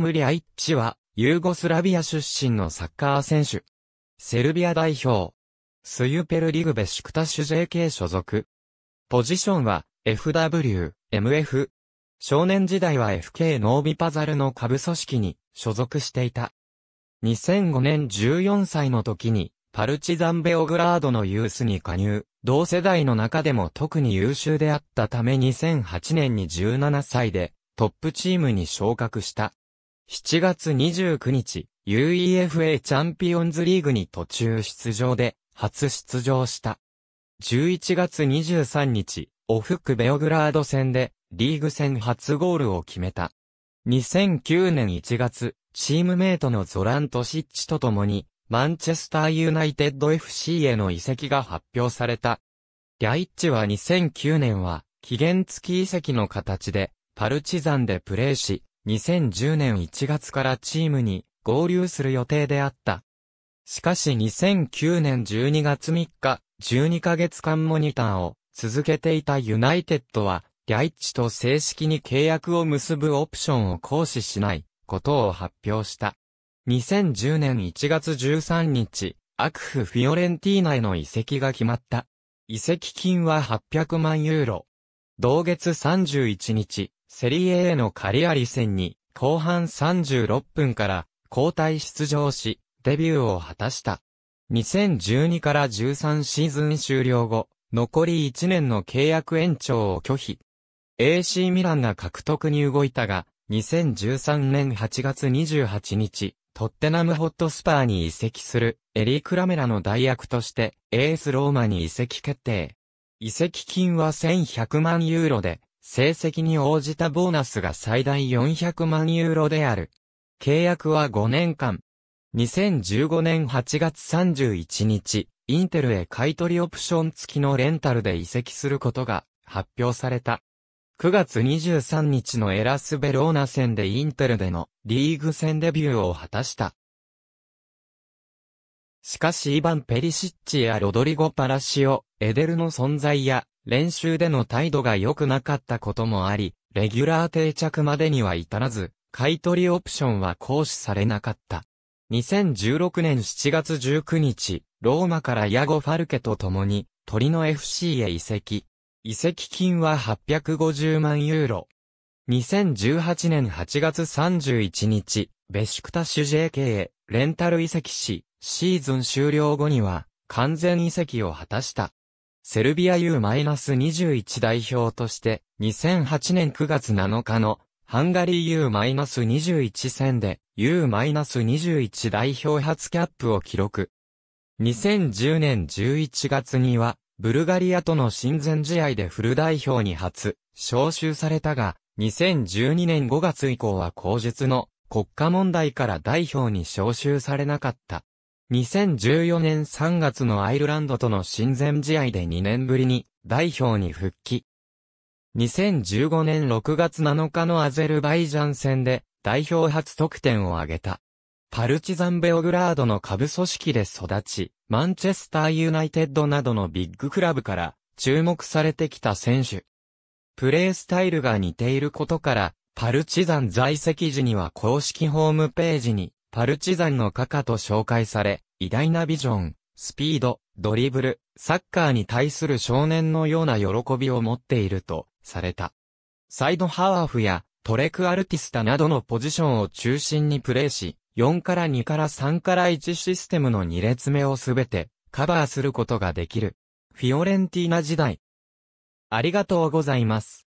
ムリアイッチは、ユーゴスラビア出身のサッカー選手。セルビア代表。スユペルリグベシクタシュ JK 所属。ポジションは、FW、MF。少年時代は FK ノービパザルの下部組織に所属していた。2005年14歳の時に、パルチザンベオグラードのユースに加入。同世代の中でも特に優秀であったため2008年に17歳でトップチームに昇格した。7月29日、UEFA チャンピオンズリーグに途中出場で、初出場した。11月23日、オフクベオグラード戦で、リーグ戦初ゴールを決めた。2009年1月、チームメイトのゾラントシッチと共に、マンチェスターユナイテッド FC への移籍が発表された。リャイッチは2009年は、期限付き移籍の形で、パルチザンでプレーし、2010年1月からチームに合流する予定であった。しかし2009年12月3日、12ヶ月間モニターを続けていたユナイテッドは、リャイッチと正式に契約を結ぶオプションを行使しないことを発表した。2010年1月13日、アクフ・フィオレンティーナへの移籍が決まった。移籍金は800万ユーロ。同月31日、セリエ A のカリアリ戦に、後半36分から交代出場し、デビューを果たした。2012から13シーズン終了後、残り1年の契約延長を拒否。AC ミランが獲得に動いたが、2013年8月28日、トッテナムホットスパーに移籍するエリー・クラメラの代役として、エースローマに移籍決定。移籍金は1100万ユーロで、成績に応じたボーナスが最大400万ユーロである。契約は5年間。2015年8月31日、インテルへ買取オプション付きのレンタルで移籍することが発表された。9月23日のエラスベローナ戦でインテルでのリーグ戦デビューを果たした。しかしイヴァン・ペリシッチやロドリゴ・パラシオ、エデルの存在や練習での態度が良くなかったこともあり、レギュラー定着までには至らず、買取オプションは行使されなかった。2016年7月19日、ローマからヤゴ・ファルケと共に、鳥の FC へ移籍。移籍金は850万ユーロ。2018年8月31日、ベシクタシュ JK へレンタル移籍し、シーズン終了後には完全移籍を果たした。セルビア U-21 代表として、2008年9月7日のハンガリー U-21 戦で U-21 代表初キャップを記録。2010年11月には、ブルガリアとの親善試合でフル代表に初、招集されたが、2012年5月以降は口述の国家問題から代表に招集されなかった。2014年3月のアイルランドとの親善試合で2年ぶりに代表に復帰。2015年6月7日のアゼルバイジャン戦で代表初得点を挙げた。パルチザンベオグラードの下部組織で育ち、マンチェスターユナイテッドなどのビッグクラブから注目されてきた選手。プレースタイルが似ていることから、パルチザン在籍時には公式ホームページにパルチザンのカカと紹介され、偉大なビジョン、スピード、ドリブル、サッカーに対する少年のような喜びを持っていると、された。サイドハーフやトレクアルティスタなどのポジションを中心にプレーし、4から2から3から1システムの2列目をすべてカバーすることができる。フィオレンティーナ時代。ありがとうございます。